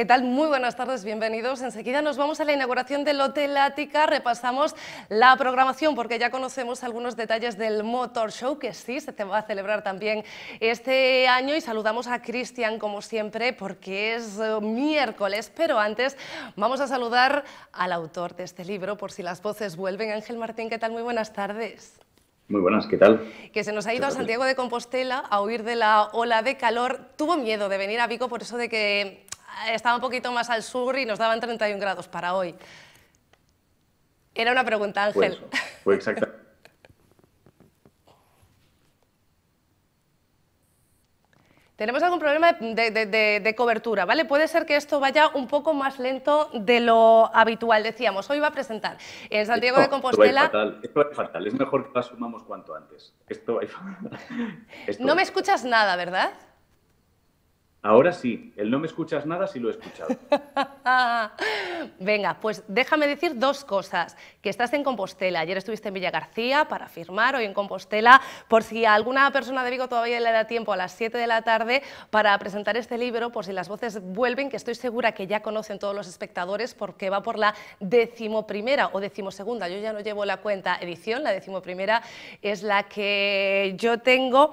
¿Qué tal? Muy buenas tardes, bienvenidos. Enseguida nos vamos a la inauguración del Hotel Ática, repasamos la programación porque ya conocemos algunos detalles del Motor Show que sí se va a celebrar también este año y saludamos a Cristian como siempre porque es eh, miércoles, pero antes vamos a saludar al autor de este libro por si las voces vuelven. Ángel Martín, ¿qué tal? Muy buenas tardes. Muy buenas, ¿qué tal? Que se nos ha ido a Santiago de Compostela a huir de la ola de calor. Tuvo miedo de venir a Vico por eso de que eh, estaba un poquito más al sur y nos daban 31 grados para hoy. Era una pregunta, Ángel. Pues, Tenemos algún problema de, cobertura, ¿vale? Puede ser que esto vaya un poco más lento de lo habitual. Decíamos, hoy va a presentar en Santiago de Compostela. Esto va, fatal, es mejor que lo sumamos cuanto antes. Esto, va No me escuchas nada, ¿verdad? Ahora sí, el no me escuchas nada si lo he escuchado. Venga, pues déjame decir dos cosas. Que estás en Compostela, ayer estuviste en Villa García para firmar, hoy en Compostela, por si alguna persona de Vigo todavía le da tiempo a las 7 de la tarde para presentar este libro, por si las voces vuelven, que estoy segura que ya conocen todos los espectadores porque va por la decimoprimera o decimosegunda, yo ya no llevo la cuenta edición, la decimoprimera es la que yo tengo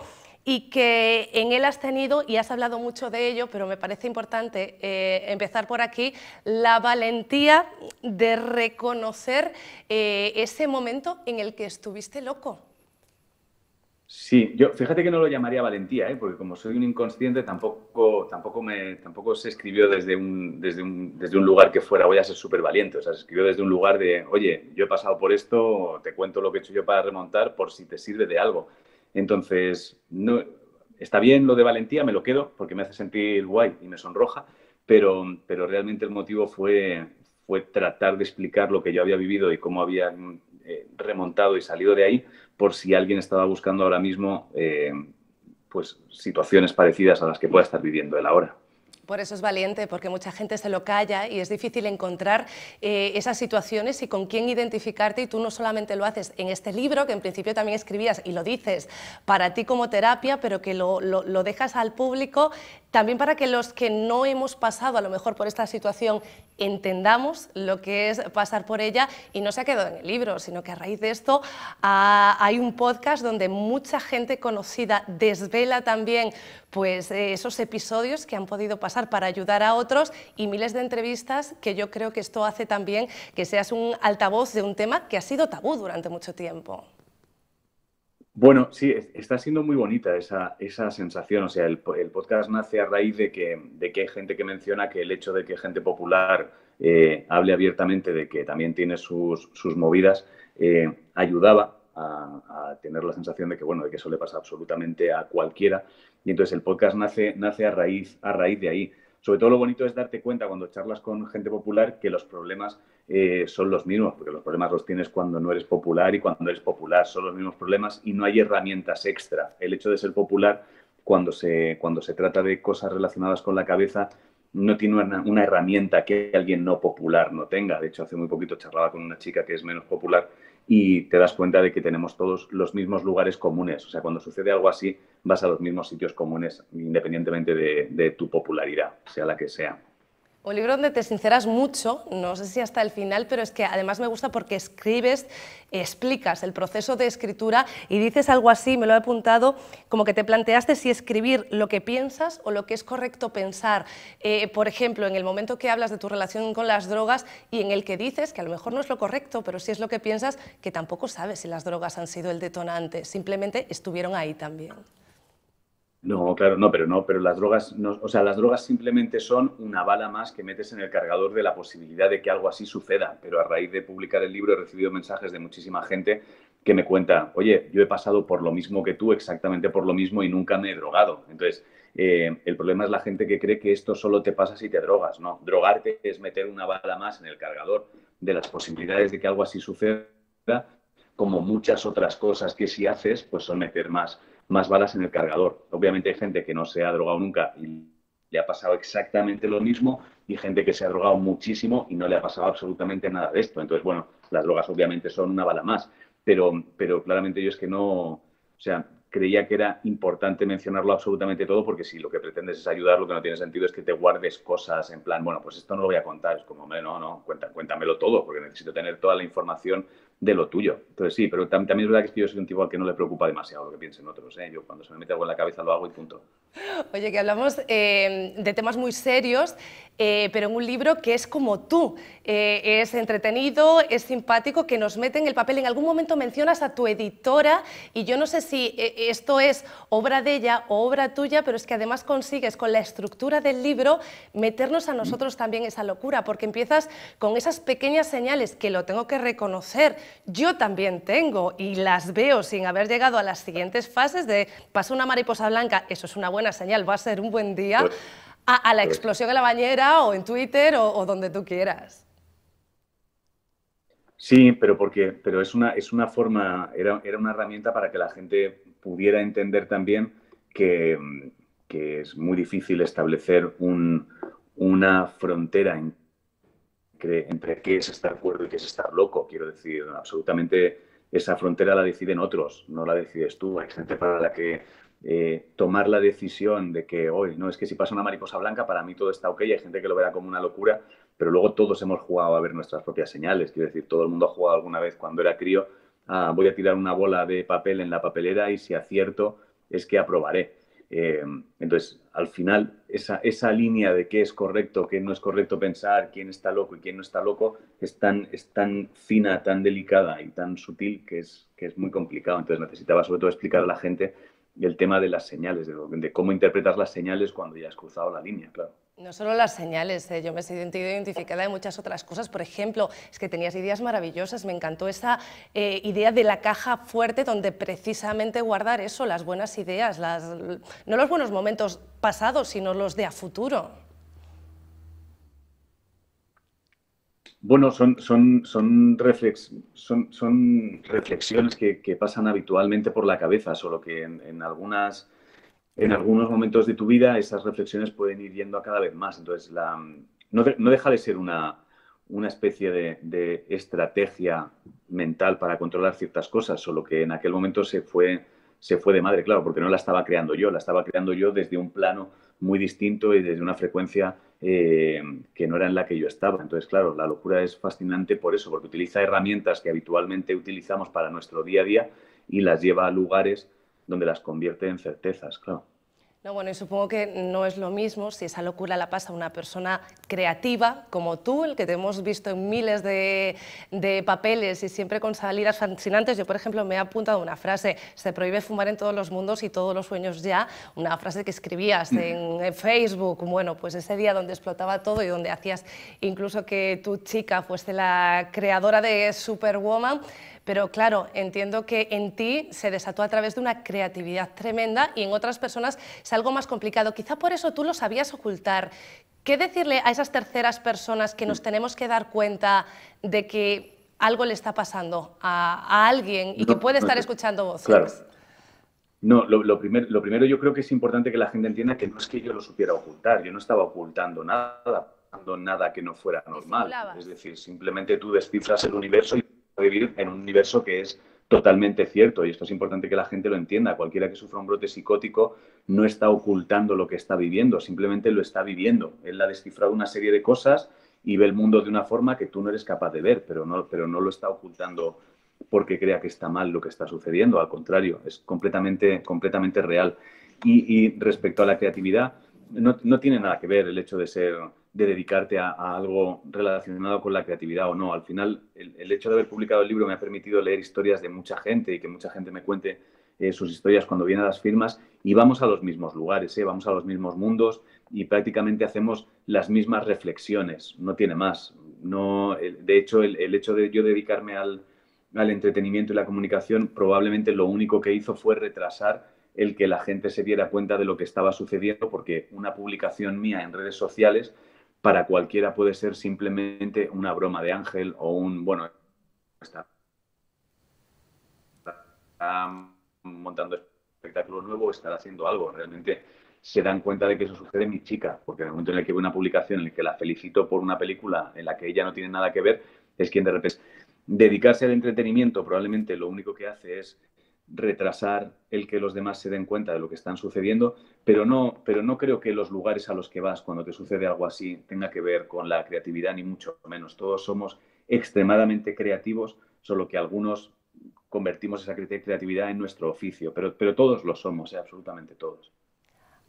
y que en él has tenido, y has hablado mucho de ello, pero me parece importante eh, empezar por aquí, la valentía de reconocer eh, ese momento en el que estuviste loco. Sí, yo fíjate que no lo llamaría valentía, ¿eh? porque como soy un inconsciente tampoco, tampoco, me, tampoco se escribió desde un, desde, un, desde un lugar que fuera voy a ser súper valiente, o sea, se escribió desde un lugar de, oye, yo he pasado por esto, te cuento lo que he hecho yo para remontar por si te sirve de algo. Entonces, no, está bien lo de valentía, me lo quedo porque me hace sentir guay y me sonroja, pero, realmente el motivo fue, fue tratar de explicar lo que yo había vivido y cómo había eh, remontado y salido de ahí, por si alguien estaba buscando ahora mismo eh, pues, situaciones parecidas a las que pueda estar viviendo él ahora. Por eso es valiente, porque mucha gente se lo calla y es difícil encontrar eh, esas situaciones y con quién identificarte. Y tú no solamente lo haces en este libro, que en principio también escribías y lo dices para ti como terapia, pero que lo dejas al público también para que los que no hemos pasado a lo mejor por esta situación entendamos lo que es pasar por ella y no se ha quedado en el libro, sino que a raíz de esto ah, hay un podcast donde mucha gente conocida desvela también pues, eh, esos episodios que han podido pasar para ayudar a otros y miles de entrevistas que yo creo que esto hace también que seas un altavoz de un tema que ha sido tabú durante mucho tiempo. Bueno, sí, está siendo muy bonita esa, esa sensación. O sea, el, podcast nace a raíz de que, de que hay gente que menciona que el hecho de que gente popular eh, hable abiertamente de que también tiene sus, movidas eh, ayudaba a, tener la sensación de que, bueno, de que eso le pasa absolutamente a cualquiera. Y entonces el podcast nace, nace a, raíz, a raíz de ahí sobre todo lo bonito es darte cuenta cuando charlas con gente popular que los problemas eh, son los mismos, porque los problemas los tienes cuando no eres popular y cuando eres popular son los mismos problemas y no hay herramientas extra. El hecho de ser popular cuando se, cuando se trata de cosas relacionadas con la cabeza no tiene una, una herramienta que alguien no popular no tenga. De hecho, hace muy poquito charlaba con una chica que es menos popular y te das cuenta de que tenemos todos los mismos lugares comunes. O sea, cuando sucede algo así, vas a los mismos sitios comunes, independientemente de, de tu popularidad, sea la que sea. Un libro donde te sinceras mucho, no sé si hasta el final, pero es que además me gusta porque escribes, explicas el proceso de escritura y dices algo así, me lo he apuntado, como que te planteaste si escribir lo que piensas o lo que es correcto pensar. Eh, por ejemplo, en el momento que hablas de tu relación con las drogas y en el que dices que a lo mejor no es lo correcto, pero si es lo que piensas, que tampoco sabes si las drogas han sido el detonante, simplemente estuvieron ahí también. No, claro, no, pero no, pero las drogas, no, o sea, las drogas simplemente son una bala más que metes en el cargador de la posibilidad de que algo así suceda. Pero a raíz de publicar el libro he recibido mensajes de muchísima gente que me cuenta, oye, yo he pasado por lo mismo que tú, exactamente por lo mismo y nunca me he drogado. Entonces, eh, el problema es la gente que cree que esto solo te pasa si te drogas, ¿no? Drogarte es meter una bala más en el cargador de las posibilidades de que algo así suceda, como muchas otras cosas que si haces, pues son meter más más balas en el cargador. Obviamente hay gente que no se ha drogado nunca y le ha pasado exactamente lo mismo y gente que se ha drogado muchísimo y no le ha pasado absolutamente nada de esto. Entonces, bueno, las drogas obviamente son una bala más, pero, pero claramente yo es que no, o sea, creía que era importante mencionarlo absolutamente todo porque si lo que pretendes es ayudar, lo que no tiene sentido es que te guardes cosas en plan, bueno, pues esto no lo voy a contar, es como, no, no, cuéntamelo todo porque necesito tener toda la información de lo tuyo. Entonces sí, pero también es verdad que yo soy un tipo al que no le preocupa demasiado lo que piensen otros. ¿eh? Yo cuando se me mete algo en la cabeza lo hago y punto. Oye, que hablamos em, de temas muy serios, eh, pero en un libro que es como tú. Eh, es entretenido, es simpático, que nos mete en el papel. En algún momento mencionas a tu editora y yo no sé si eh, esto es obra de ella o obra tuya, pero es que además consigues con la estructura del libro meternos a nosotros también esa locura, porque empiezas con esas pequeñas señales que lo tengo que reconocer yo también tengo y las veo sin haber llegado a las siguientes fases de pasa una mariposa blanca, eso es una buena señal, va a ser un buen día, a, la explosión de la bañera o en Twitter o, donde tú quieras. Sí, pero porque pero es una, forma, era, una herramienta para que la gente pudiera entender también que, es muy difícil establecer una frontera en entre qué es estar cuerdo y qué es estar loco. Quiero decir, absolutamente esa frontera la deciden otros, no la decides tú. Hay gente para la que eh, tomar la decisión de que hoy, no es que si pasa una mariposa blanca, para mí todo está ok, hay gente que lo verá como una locura, pero luego todos hemos jugado a ver nuestras propias señales. Quiero decir, todo el mundo ha jugado alguna vez cuando era crío, ah, voy a tirar una bola de papel en la papelera y si acierto es que aprobaré. Eh, entonces, al final, esa, esa, línea de qué es correcto, qué no es correcto pensar, quién está loco y quién no está loco, es tan, es tan fina, tan delicada y tan sutil que es, que es muy complicado. Entonces, necesitaba sobre todo explicar a la gente el tema de las señales, de, de cómo interpretar las señales cuando ya has cruzado la línea, claro. No solo las señales, eh, yo me he sentido identificada de muchas otras cosas. Por ejemplo, es que tenías ideas maravillosas, me encantó esa eh, idea de la caja fuerte donde precisamente guardar eso, las buenas ideas, las, no los buenos momentos pasados, sino los de a futuro. Bueno, son, son, son reflexiones que, pasan habitualmente por la cabeza, solo que en algunas en algunos momentos de tu vida esas reflexiones pueden ir yendo a cada vez más. Entonces, la, no, no, deja de ser una, especie de, estrategia mental para controlar ciertas cosas, solo que en aquel momento se fue, se fue de madre, claro, porque no la estaba creando yo, la estaba creando yo desde un plano muy distinto y desde una frecuencia eh, que no era en la que yo estaba. Entonces, claro, la locura es fascinante por eso, porque utiliza herramientas que habitualmente utilizamos para nuestro día a día y las lleva a lugares donde las convierte en certezas, claro. No, bueno, y supongo que no es lo mismo si esa locura la pasa una persona creativa como tú, el que te hemos visto en miles de, papeles y siempre con salidas fascinantes. Yo, por ejemplo, me he apuntado una frase, se prohíbe fumar en todos los mundos y todos los sueños ya, una frase que escribías mm. en Facebook, bueno, pues ese día donde explotaba todo y donde hacías incluso que tu chica fuese la creadora de Superwoman. Pero claro, entiendo que en ti se desató a través de una creatividad tremenda y en otras personas es algo más complicado. Quizá por eso tú lo sabías ocultar. ¿Qué decirle a esas terceras personas que nos tenemos que dar cuenta de que algo le está pasando a, alguien y que puede estar escuchando voces? Claro. No, lo, lo primero yo creo que es importante que la gente entienda que no es que yo lo supiera ocultar, yo no estaba ocultando nada, nada que no fuera normal. Es decir, simplemente tú descifras el universo y vivir en un universo que es totalmente cierto y esto es importante que la gente lo entienda. Cualquiera que sufra un brote psicótico no está ocultando lo que está viviendo, simplemente lo está viviendo. Él ha descifrado una serie de cosas y ve el mundo de una forma que tú no eres capaz de ver, pero no, pero no lo está ocultando porque crea que está mal lo que está sucediendo. Al contrario, es completamente, completamente real. Y, respecto a la creatividad, no, no tiene nada que ver el hecho de ser de dedicarte a, algo relacionado con la creatividad o no. Al final, el, hecho de haber publicado el libro me ha permitido leer historias de mucha gente y que mucha gente me cuente eh, sus historias cuando viene a las firmas y vamos a los mismos lugares, eh, vamos a los mismos mundos y prácticamente hacemos las mismas reflexiones, no tiene más. No, de hecho, el, el, hecho de yo dedicarme al, al entretenimiento y la comunicación probablemente lo único que hizo fue retrasar el que la gente se diera cuenta de lo que estaba sucediendo porque una publicación mía en redes sociales para cualquiera puede ser simplemente una broma de ángel o un, bueno, está, montando espectáculo nuevo o estará haciendo algo. Realmente se dan cuenta de que eso sucede en mi chica, porque en el momento en el que veo una publicación en la que la felicito por una película en la que ella no tiene nada que ver, es quien de repente... Dedicarse al entretenimiento probablemente lo único que hace es retrasar el que los demás se den cuenta de lo que están sucediendo, pero no, pero no creo que los lugares a los que vas cuando te sucede algo así tenga que ver con la creatividad, ni mucho menos. Todos somos extremadamente creativos, solo que algunos convertimos esa creatividad en nuestro oficio, pero, pero todos lo somos, ¿eh? absolutamente todos.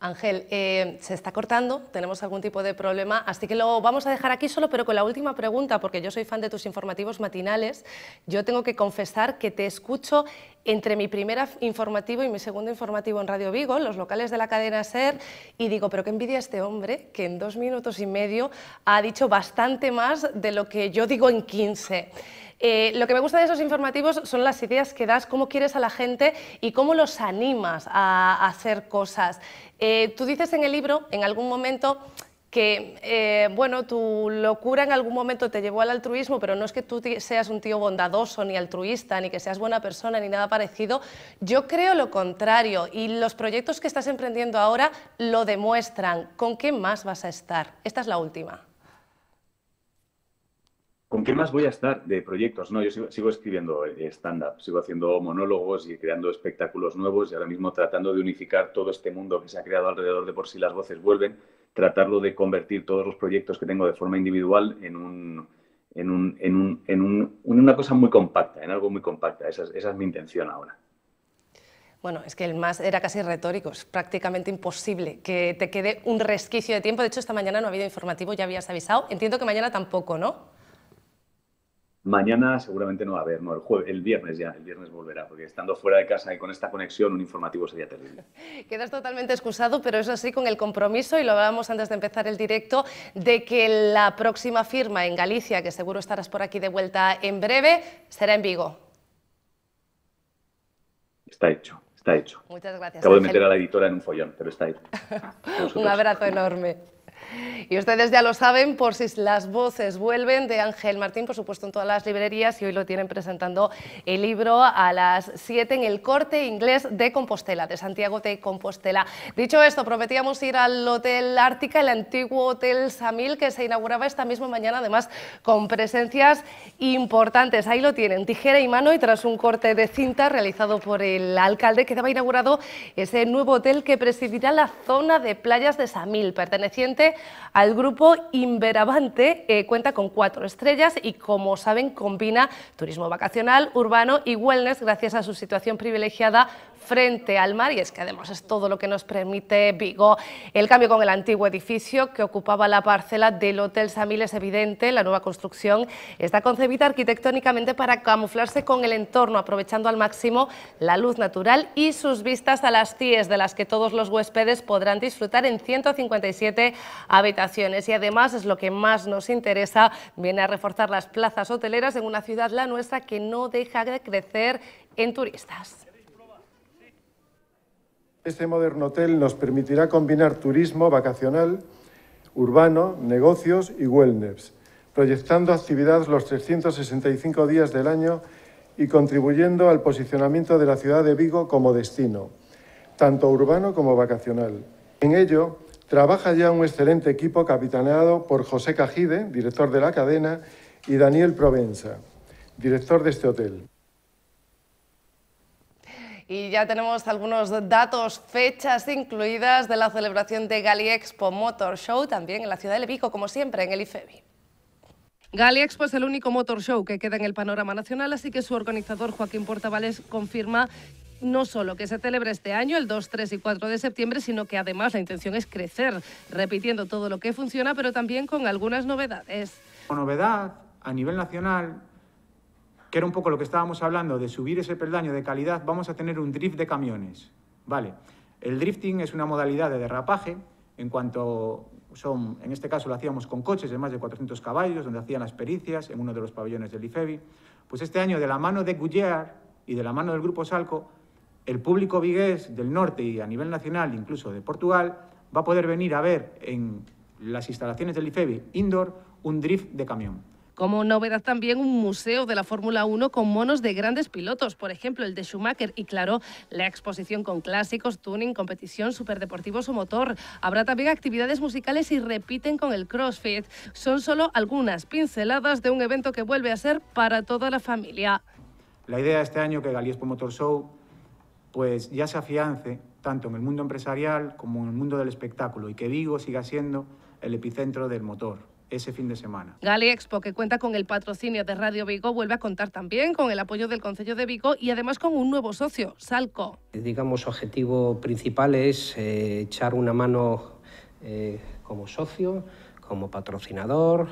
Ángel, eh, se está cortando, tenemos algún tipo de problema, así que lo vamos a dejar aquí solo, pero con la última pregunta, porque yo soy fan de tus informativos matinales. Yo tengo que confesar que te escucho entre mi primer informativo y mi segundo informativo en Radio Vigo, los locales de la cadena SER, y digo, pero qué envidia este hombre, que en dos minutos y medio ha dicho bastante más de lo que yo digo en 15. Eh, lo que me gusta de esos informativos son las ideas que das, cómo quieres a la gente y cómo los animas a, hacer cosas. Eh, tú dices en el libro, en algún momento, que eh, bueno, tu locura en algún momento te llevó al altruismo, pero no es que tú seas un tío bondadoso, ni altruista, ni que seas buena persona, ni nada parecido. Yo creo lo contrario y los proyectos que estás emprendiendo ahora lo demuestran. ¿Con qué más vas a estar? Esta es la última. ¿Con qué más voy a estar de proyectos? No, yo sigo, escribiendo eh, stand-up, sigo haciendo monólogos y creando espectáculos nuevos y ahora mismo tratando de unificar todo este mundo que se ha creado alrededor de por si las voces vuelven, tratarlo de convertir todos los proyectos que tengo de forma individual en, un, en, una cosa muy compacta, en algo muy compacta. esa es, esa es mi intención ahora. Bueno, es que el más era casi retórico, es prácticamente imposible que te quede un resquicio de tiempo. De hecho, esta mañana no ha habido informativo, ya habías avisado. Entiendo que mañana tampoco, ¿no? Mañana seguramente no va a haber, no, el, el viernes ya, el viernes volverá, porque estando fuera de casa y con esta conexión, un informativo sería terrible. Quedas totalmente excusado, pero eso sí, con el compromiso, y lo hablábamos antes de empezar el directo, de que la próxima firma en Galicia, que seguro estarás por aquí de vuelta en breve, será en Vigo. Está hecho. Está hecho. Muchas gracias. Acabo de meter a la editora en un follón, pero está hecho. un abrazo enorme. Y ustedes ya lo saben por si las voces vuelven de Ángel Martín, por supuesto en todas las librerías y hoy lo tienen presentando el libro a las 7 en el corte inglés de Compostela, de Santiago de Compostela. Dicho esto, prometíamos ir al Hotel Ártica, el antiguo Hotel Samil, que se inauguraba esta misma mañana, además con presencias importantes. Ahí lo tienen, tijera y mano y tras un corte de cinta realizado por el alcalde quedaba inaugurado ese nuevo hotel que presidirá la zona de playas de Samil, perteneciente al grupo Inveravante, eh, cuenta con cuatro estrellas y como saben combina turismo vacacional, urbano y wellness gracias a su situación privilegiada frente al mar y es que además es todo lo que nos permite Vigo. El cambio con el antiguo edificio que ocupaba la parcela del Hotel Samil es evidente. La nueva construcción está concebida arquitectónicamente para camuflarse con el entorno, aprovechando al máximo la luz natural y sus vistas a las TIES, de las que todos los huéspedes podrán disfrutar en 157 habitaciones. Y además es lo que más nos interesa, viene a reforzar las plazas hoteleras en una ciudad, la nuestra, que no deja de crecer en turistas. Este moderno Hotel nos permitirá combinar turismo vacacional, urbano, negocios y wellness, proyectando actividad los 365 días del año y contribuyendo al posicionamiento de la ciudad de Vigo como destino, tanto urbano como vacacional. En ello, trabaja ya un excelente equipo capitaneado por José Cajide, director de la cadena, y Daniel Provenza, director de este hotel y ya tenemos algunos datos, fechas incluidas de la celebración de Gali Expo Motor Show, también en la ciudad de Levico, como siempre, en el IFEBI. Gali Expo es el único motor show que queda en el panorama nacional, así que su organizador Joaquín Portavales confirma no solo que se celebre este año, el 2, 3 y 4 de septiembre, sino que además la intención es crecer, repitiendo todo lo que funciona, pero también con algunas novedades. novedad, a nivel nacional, que era un poco lo que estábamos hablando, de subir ese peldaño de calidad, vamos a tener un drift de camiones. Vale, el drifting es una modalidad de derrapaje, en cuanto son, en este caso lo hacíamos con coches de más de 400 caballos, donde hacían las pericias en uno de los pabellones del IFEBI. Pues este año, de la mano de Goodyear y de la mano del Grupo Salco, el público vigués del norte y a nivel nacional, incluso de Portugal, va a poder venir a ver en las instalaciones del IFEBI indoor un drift de camión. Como novedad también un museo de la Fórmula 1 con monos de grandes pilotos, por ejemplo el de Schumacher y claro, la exposición con clásicos, tuning, competición, superdeportivos o motor. Habrá también actividades musicales y repiten con el CrossFit. Son solo algunas pinceladas de un evento que vuelve a ser para toda la familia. La idea este año que Galiespo Motor Show pues ya se afiance tanto en el mundo empresarial como en el mundo del espectáculo y que Vigo siga siendo el epicentro del motor ese fin de semana. Gali Expo, que cuenta con el patrocinio de Radio Vigo, vuelve a contar también con el apoyo del Consejo de Vigo y además con un nuevo socio, Salco. Digamos, objetivo principal es eh, echar una mano eh, como socio, como patrocinador,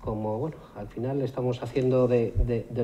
como bueno, al final estamos haciendo de,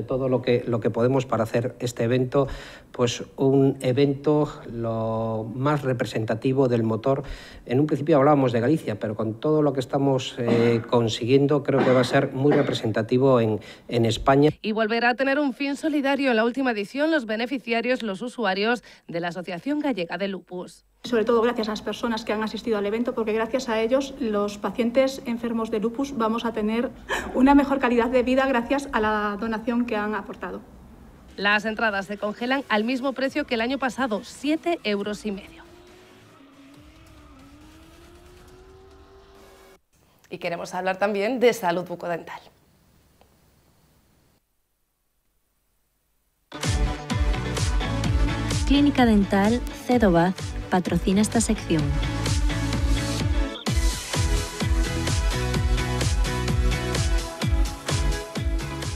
todo lo que, lo que podemos para hacer este evento, pues un evento lo más representativo del motor. En un principio hablábamos de Galicia, pero con todo lo que estamos eh, consiguiendo creo que va a ser muy representativo en, en España. Y volverá a tener un fin solidario en la última edición los beneficiarios, los usuarios de la Asociación Gallega de Lupus sobre todo gracias a las personas que han asistido al evento, porque gracias a ellos los pacientes enfermos de lupus vamos a tener una mejor calidad de vida gracias a la donación que han aportado. Las entradas se congelan al mismo precio que el año pasado, 7 euros y medio. Y queremos hablar también de salud bucodental. Clínica Dental cedoba patrocina esta sección.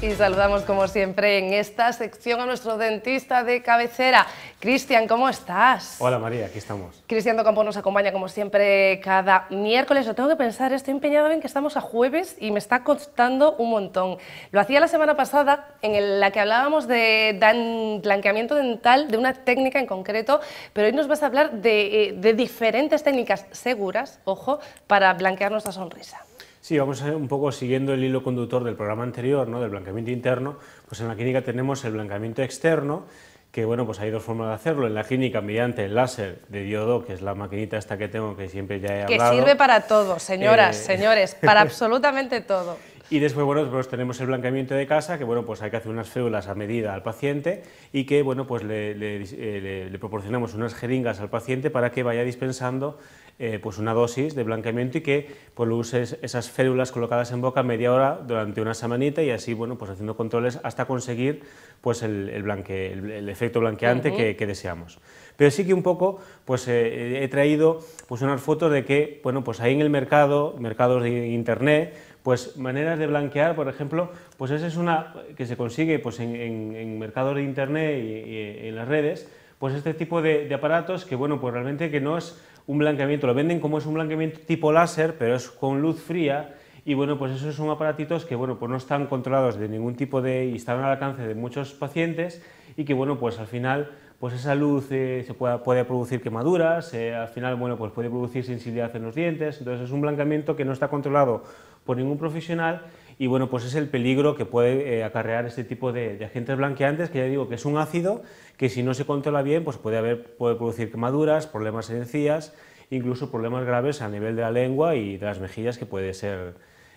Y saludamos como siempre en esta sección a nuestro dentista de cabecera. Cristian, ¿cómo estás? Hola María, aquí estamos. Cristian Docampo nos acompaña como siempre cada miércoles. Lo tengo que pensar, estoy empeñado en que estamos a jueves y me está costando un montón. Lo hacía la semana pasada en la que hablábamos de blanqueamiento dental, de una técnica en concreto, pero hoy nos vas a hablar de, eh, de diferentes técnicas seguras, ojo, para blanquear nuestra sonrisa. Sí, vamos a un poco siguiendo el hilo conductor del programa anterior, ¿no? del blanqueamiento interno, pues en la clínica tenemos el blanqueamiento externo, que bueno, pues hay dos formas de hacerlo. En la clínica, mediante el láser de diodo, que es la maquinita esta que tengo, que siempre ya he hablado. Que sirve para todo, señoras, eh, señores, para absolutamente todo. Y después, bueno, pues tenemos el blanqueamiento de casa, que bueno, pues hay que hacer unas férulas a medida al paciente y que bueno, pues le eh, proporcionamos unas jeringas al paciente para que vaya dispensando eh, pues una dosis de blanqueamiento y que pues, uses esas células colocadas en boca media hora durante una semanita y así bueno, pues haciendo controles hasta conseguir pues, el, el, efecto blanqueante que, deseamos. Pero sí que un poco pues, eh, he traído pues, unas fotos de que bueno, pues ahí en el mercado, mercados de internet, pues maneras de blanquear, por ejemplo, pues esa es una que se consigue pues, en, mercados de internet y, en las redes, pues este tipo de, aparatos que bueno, pues realmente que no es un blanqueamiento, lo venden como es un blanqueamiento tipo láser, pero es con luz fría. Y bueno, pues esos son aparatitos que bueno, pues no están controlados de ningún tipo de. y están al alcance de muchos pacientes y que bueno, pues al final pues esa luz eh, se puede, producir quemaduras, eh, al final bueno, pues puede producir sensibilidad en los dientes, entonces es un blanqueamiento que no está controlado por ningún profesional y bueno, pues es el peligro que puede eh, acarrear este tipo de, agentes blanqueantes, que ya digo que es un ácido que si no se controla bien, pues puede, haber, puede producir quemaduras, problemas en encías, incluso problemas graves a nivel de la lengua y de las mejillas que puede ser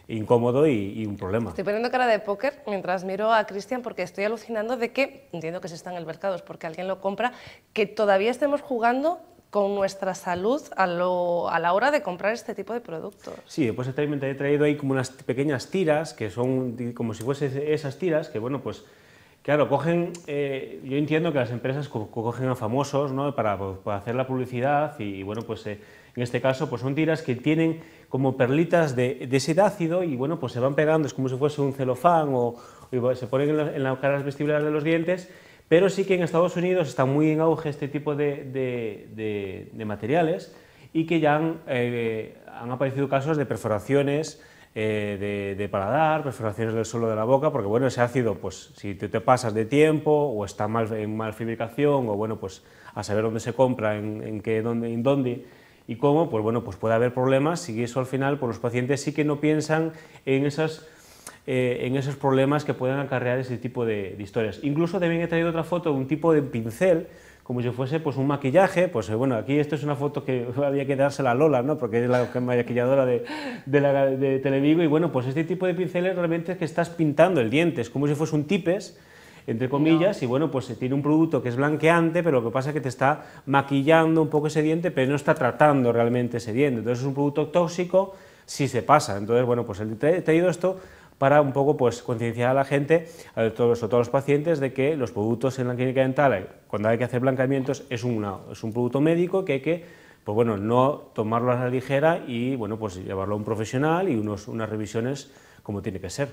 incómodo y, y, un problema. Estoy poniendo cara de póker mientras miro a Cristian porque estoy alucinando de que, entiendo que se está en el mercado, es porque alguien lo compra, que todavía estemos jugando con nuestra salud a, la hora de comprar este tipo de productos. Sí, pues te este he traído ahí como unas pequeñas tiras, que son como si fuesen esas tiras, que bueno, pues claro, cogen, eh, yo entiendo que las empresas cogen a famosos ¿no? para, hacer la publicidad y, bueno, pues eh, en este caso pues son tiras que tienen como perlitas de, de ácido y bueno, pues se van pegando, es como si fuese un celofán o, se ponen en, las caras vestibulares de los dientes pero sí que en Estados Unidos está muy en auge este tipo de, de, materiales y que ya han, eh, han aparecido casos de perforaciones eh, de, paladar, perforaciones del suelo de la boca, porque bueno, ese ácido, pues si te, te pasas de tiempo o está mal, en mal fabricación o bueno, pues a saber dónde se compra, en, qué, dónde, en dónde y cómo, pues bueno, pues puede haber problemas y eso al final pues, los pacientes sí que no piensan en esas eh, en esos problemas que pueden acarrear ese tipo de, historias. Incluso también he traído otra foto de un tipo de pincel, como si fuese pues, un maquillaje, pues eh, bueno, aquí esto es una foto que había que dársela a Lola, ¿no? porque es la maquilladora de, de, Televigo, y bueno, pues este tipo de pinceles realmente es que estás pintando el diente, es como si fuese un tipes, entre comillas, y bueno, pues eh, tiene un producto que es blanqueante, pero lo que pasa es que te está maquillando un poco ese diente, pero no está tratando realmente ese diente. Entonces es un producto tóxico si se pasa. Entonces, bueno, pues he traído esto para un poco pues, concienciar a la gente, a todos, todos los pacientes, de que los productos en la clínica dental, cuando hay que hacer blanqueamientos, es, es un producto médico que hay que pues, bueno, no tomarlo a la ligera y bueno, pues, llevarlo a un profesional y unos, unas revisiones como tiene que ser.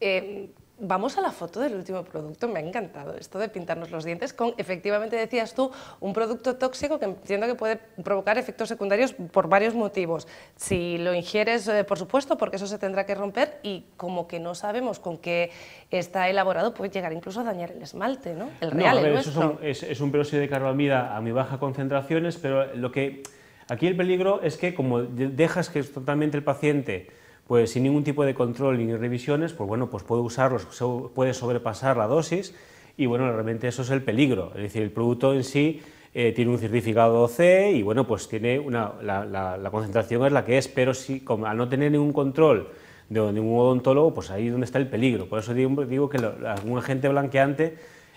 Eh, Vamos a la foto del último producto, me ha encantado esto de pintarnos los dientes con, efectivamente decías tú, un producto tóxico que entiendo que puede provocar efectos secundarios por varios motivos. Si lo ingieres, eh, por supuesto, porque eso se tendrá que romper y como que no sabemos con qué está elaborado, puede llegar incluso a dañar el esmalte, ¿no? El real, no, Eso es, un, es, peróxido de carbamida a muy bajas concentraciones, pero lo que aquí el peligro es que como dejas que totalmente el paciente pues sin ningún tipo de control ni revisiones, pues bueno, pues puede usarlos, puede sobrepasar la dosis y bueno, realmente eso es el peligro. Es decir, el producto en sí eh, tiene un certificado C y bueno, pues tiene una, la, concentración es la que es, pero si, al no tener ningún control de ningún odontólogo, pues ahí es donde está el peligro. Por eso digo, que algún agente blanqueante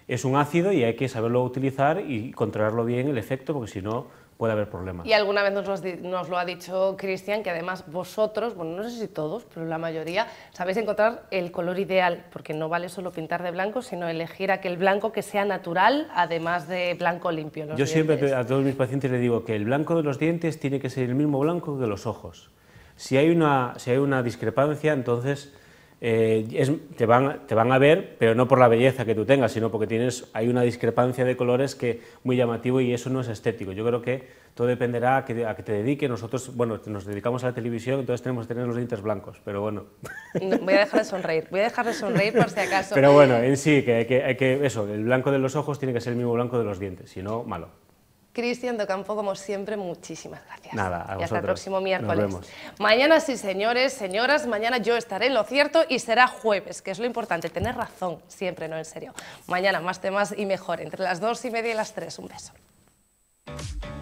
es un ácido y hay que saberlo utilizar y controlarlo bien el efecto, porque si no puede haber problemas. Y alguna vez nos, lo ha dicho Cristian, que además vosotros, bueno, no sé si todos, pero la mayoría, sabéis encontrar el color ideal, porque no vale solo pintar de blanco, sino elegir aquel blanco que sea natural, además de blanco limpio. Yo siempre a todos mis pacientes les digo que el blanco de los dientes tiene que ser el mismo blanco que los ojos. Si hay una, si hay una discrepancia, entonces eh, te, van, a ver, pero no por la belleza que tú tengas, sino porque tienes, hay una discrepancia de colores que muy llamativo y eso no es estético. Yo creo que todo dependerá a que, te dedique. Nosotros, bueno, nos dedicamos a la televisión, entonces tenemos que tener los dientes blancos, pero bueno. voy a dejar de sonreír, voy a dejar de sonreír por si acaso. Pero bueno, en sí, que, hay que eso, el blanco de los ojos tiene que ser el mismo blanco de los dientes, si no, malo. Cristian Docampo, como siempre, muchísimas gracias. Nada, y hasta el próximo miércoles. Mañana sí, señores, señoras, mañana yo estaré en lo cierto y será jueves, que es lo importante, tener razón siempre, no en serio. Mañana más temas y mejor, entre las dos y media y las tres. Un beso.